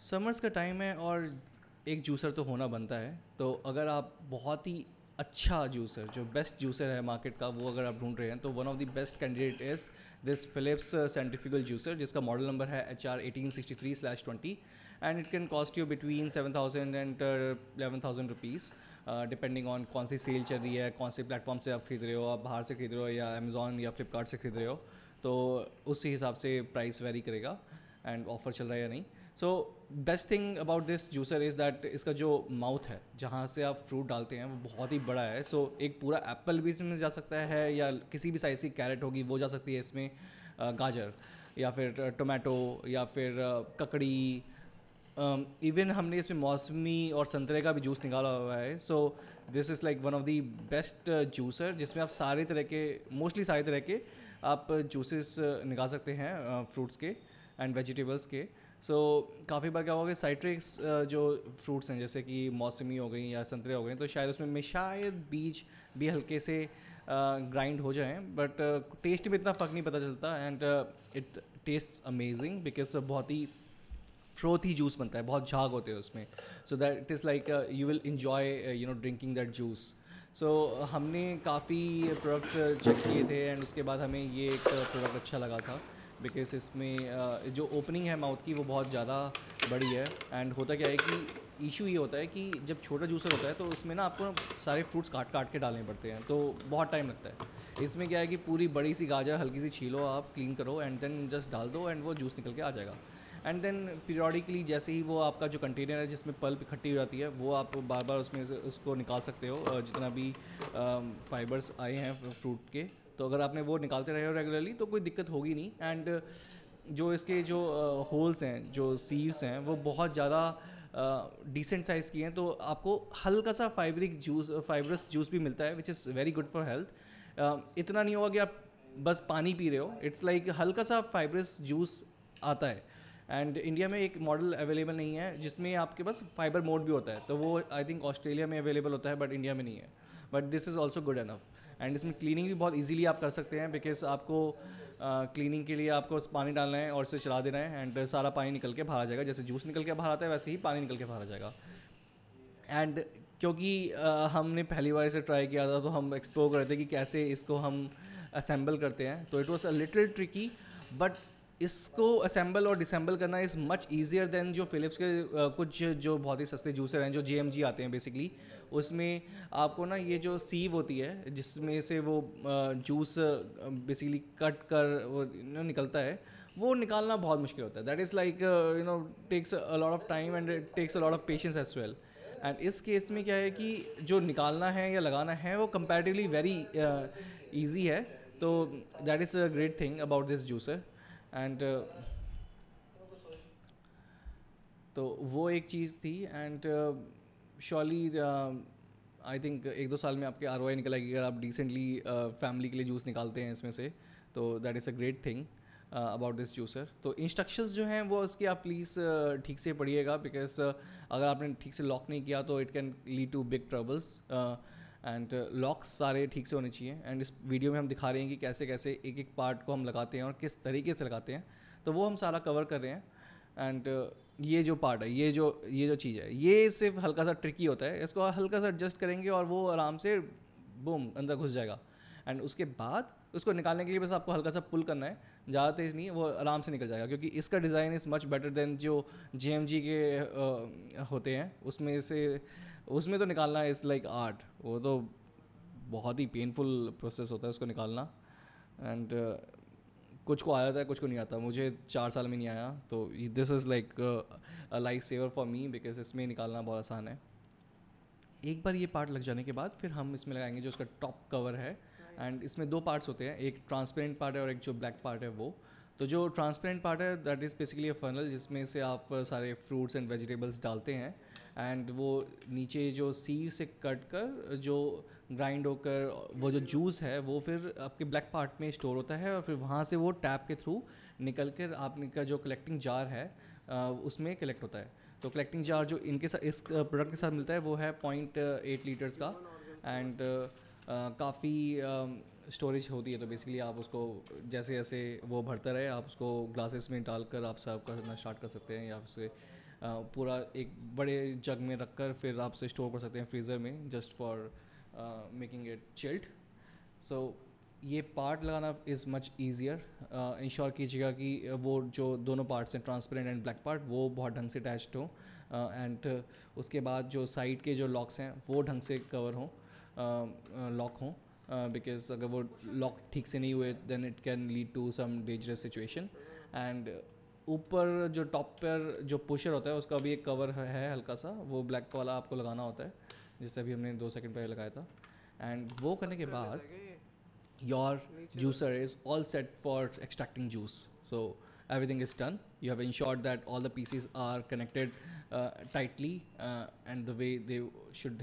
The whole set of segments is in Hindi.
समर्स का टाइम है और एक जूसर तो होना बनता है तो अगर आप बहुत ही अच्छा जूसर जो बेस्ट जूसर है मार्केट का वो अगर आप ढूंढ रहे हैं तो one of the best candidate is this Philips scientifical juicer जिसका मॉडल नंबर है H R eighteen sixty three slash twenty and it can cost you between seven thousand and eleven thousand rupees depending on कौन सी सेल चल रही है कौन से प्लेटफॉर्म से आप खरीद रहे हो आप बाहर से खरीद रहे हो या अमेज़ोन या फ्लिपकार्ट से खरीद रहे हो तो उसी हिसाब से प्राइस वेरी करेगा एंड ऑफर चल रहा है या नहीं so best thing about this juicer is that इसका जो माउथ है जहाँ से आप फ्रूट डालते हैं वो बहुत ही बड़ा है सो so, एक पूरा एप्पल भी इसमें जा सकता है या किसी भी साइज़ की कैरेट होगी वो जा सकती है इसमें गाजर या फिर टोमेटो या फिर ककड़ी इवन uh, हमने इसमें मौसमी और संतरे का भी जूस निकाला हुआ है so this is like one of the best juicer जिसमें आप सारे तरह के मोस्टली सारे तरह के आप जूसेस निकाल सकते हैं फ्रूट्स के एंड वेजिटेबल्स के सो so, काफ़ी बार क्या होगा कि साइट्रिक्स जो फ्रूट्स हैं जैसे कि मौसमी हो गई या संतरे हो गए तो शायद उसमें में शायद बीज भी हल्के से ग्राइंड हो जाएँ बट टेस्ट में इतना फ़र्क नहीं पता चलता and it taste amazing because बहुत ही फ्रोथी जूस बनता है बहुत झाग होते हैं उसमें so that it is like you will enjoy you know drinking that juice so हमने काफ़ी प्रोडक्ट्स चेक किए थे एंड उसके बाद हमें ये एक प्रोडक्ट अच्छा लगा था बिकॉज इसमें uh, जो ओपनिंग है माउथ की वो बहुत ज़्यादा बड़ी है एंड होता क्या है कि इशू ये होता है कि जब छोटा जूसर होता है तो उसमें ना आपको सारे फ्रूट्स काट काट के डालने पड़ते हैं तो बहुत टाइम लगता है इसमें क्या है कि पूरी बड़ी सी गाजर हल्की सी छीलो आप क्लीन करो एंड देन जस्ट डाल दो एंड वो जूस निकल के आ जाएगा एंड देन पीरियडिकली जैसे ही वो आपका जो कंटेनर है जिसमें पल्प इकट्ठी हो जाती है वो आप बार बार उसमें उसको निकाल सकते हो जितना भी फाइबर्स आए हैं फ्रूट के तो अगर आपने वो निकालते रहे हो रेगुलरली तो कोई दिक्कत होगी नहीं एंड uh, जो इसके जो होल्स uh, हैं जो सीव्स हैं वो बहुत ज़्यादा डिसेंट uh, साइज़ की हैं तो आपको हल्का सा फाइब्रिक जूस फाइब्रस जूस भी मिलता है which is very good for health इतना नहीं होगा कि आप बस पानी पी रहे हो इट्स लाइक हल्का सा फाइब्रस जूस आता है एंड इंडिया में एक मॉडल अवेलेबल नहीं है जिसमें आपके पास फाइबर मोड भी होता है तो वो आई थिंक ऑस्ट्रेलिया में अवेलेबल होता है बट इंडिया में नहीं है but this is also good enough and इसमें क्लीनिंग भी बहुत इजीली आप कर सकते हैं बिकॉज आपको क्लीनिंग uh, के लिए आपको पानी डालना है और उसे चला देना है एंड सारा पानी निकल के बाहर आ जाएगा जैसे जूस निकल के बाहर आता है वैसे ही पानी निकल के बाहर आ जाएगा एंड क्योंकि uh, हमने पहली बार इसे ट्राई किया था तो हम एक्सप्लोर कर रहे थे कि कैसे इसको हम असेंबल करते हैं तो it was a little tricky but इसको असेंबल और डिसम्बल करना इज़ मच ईजियर देन जो फिलिप्स के कुछ जो बहुत ही सस्ते जूसर हैं जो जे आते हैं बेसिकली उसमें आपको ना ये जो सीव होती है जिसमें से वो जूस बेसिकली कट कर वो निकलता है वो निकालना बहुत मुश्किल होता है that is like you know takes a lot of time and takes a lot of patience as well and इस केस में क्या है कि जो निकालना है या लगाना है वो कंपेरेटिवली वेरी ईजी है तो that is a great thing about this juicer and uh, तो वो एक चीज़ थी एंड श्योरली आई थिंक एक दो साल में आपके आर निकल आएगी अगर आप डिसेंटली फैमिली uh, के लिए जूस निकालते हैं इसमें से तो that is a great thing about this juicer तो इंस्ट्रक्शंस जो हैं वो उसकी आप प्लीज़ uh, ठीक से पढ़िएगा बिकॉज अगर आपने ठीक से लॉक नहीं किया तो it can lead to big troubles and locks uh, सारे ठीक से होने चाहिए एंड इस वीडियो में हम दिखा रहे हैं कि कैसे कैसे एक एक पार्ट को हम लगाते हैं और किस तरीके से लगाते हैं तो वो हम सारा कवर कर रहे हैं एंड uh, ये जो पार्ट है ये जो ये जो चीज़ है ये सिर्फ हल्का सा ट्रिकी होता है इसको हल्का सा एडजस्ट करेंगे और वो आराम से बूम अंदर घुस जाएगा एंड उसके बाद उसको निकालने के लिए बस आपको हल्का सा पुल करना है ज़्यादा तेज़ नहीं वो आराम से निकल जाएगा क्योंकि इसका design is much better than जो जे के आ, uh, होते हैं उसमें से उसमें तो निकालना इज़ लाइक आर्ट वो तो बहुत ही पेनफुल प्रोसेस होता है उसको निकालना एंड uh, कुछ को आ जाता है कुछ को नहीं आता मुझे चार साल में नहीं आया तो this is like a life saver for me because इसमें निकालना बहुत आसान है एक बार ये पार्ट लग जाने के बाद फिर हम इसमें लगाएंगे जो उसका टॉप कवर है एंड इसमें दो पार्ट्स होते हैं एक ट्रांसपेरेंट पार्ट है और एक जो ब्लैक पार्ट है वो तो जो ट्रांसपेरेंट पार्ट है that is basically a funnel जिसमें से आप सारे फ्रूट्स एंड वेजिटेबल्स डालते हैं एंड वो नीचे जो सीव से कट कर जो ग्राइंड होकर वो जो जूस है वो फिर आपके ब्लैक पार्ट में स्टोर होता है और फिर वहाँ से वो टैप के थ्रू निकल कर आपने का जो कलेक्टिंग जार है उसमें कलेक्ट होता है तो कलेक्टिंग जार जो इनके साथ इस प्रोडक्ट के साथ मिलता है वो है पॉइंट एट लीटर्स का एंड काफ़ी स्टोरेज होती है तो बेसिकली आप उसको जैसे जैसे वो भरता रहे आप उसको ग्लासेस में डालकर आप सर्व करना स्टार्ट कर सकते हैं या उसके पूरा एक बड़े जग में रख कर फिर आप उसे स्टोर कर सकते हैं फ्रीज़र में just for making it chilled so ये पार्ट लगाना इज़ मच ईजियर इंश्योर कीजिएगा कि वो जो दोनों पार्ट्स हैं ट्रांसपेरेंट एंड ब्लैक पार्ट वो बहुत ढंग से अटैच्ड हो एंड uh, uh, उसके बाद जो साइड के जो लॉक्स हैं वो ढंग से कवर हों लॉक हों बिकॉज अगर वो लॉक ठीक से नहीं हुए then it can lead to some dangerous situation and ऊपर जो टॉप पर जो पुशर होता है उसका भी एक कवर है हल्का सा वो ब्लैक वाला आपको लगाना होता है जिससे अभी हमने दो सेकंड पहले लगाया था एंड वो करने के बाद your juicer is all set for extracting juice so everything is done. You have ensured that all the pieces are connected uh, tightly uh, and the way they should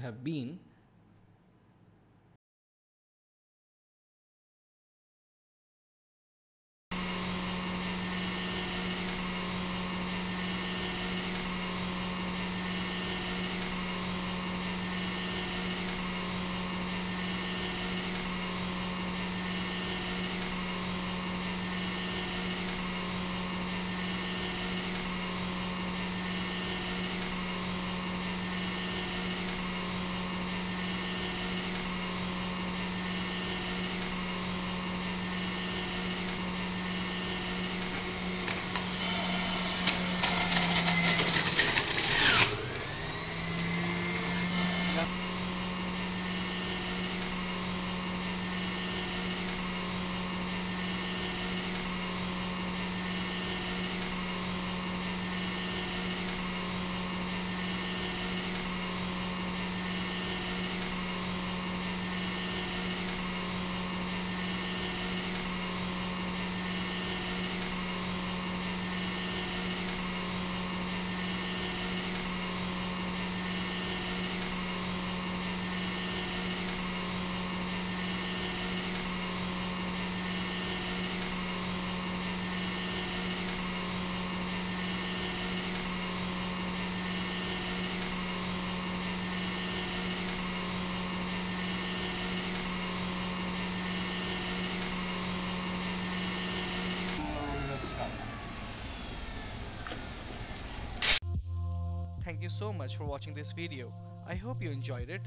thank you so much for watching this video. I hope you enjoyed it.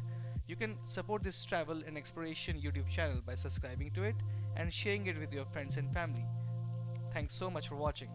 You can support this travel and exploration YouTube channel by subscribing to it and sharing it with your friends and family. Thanks so much for watching.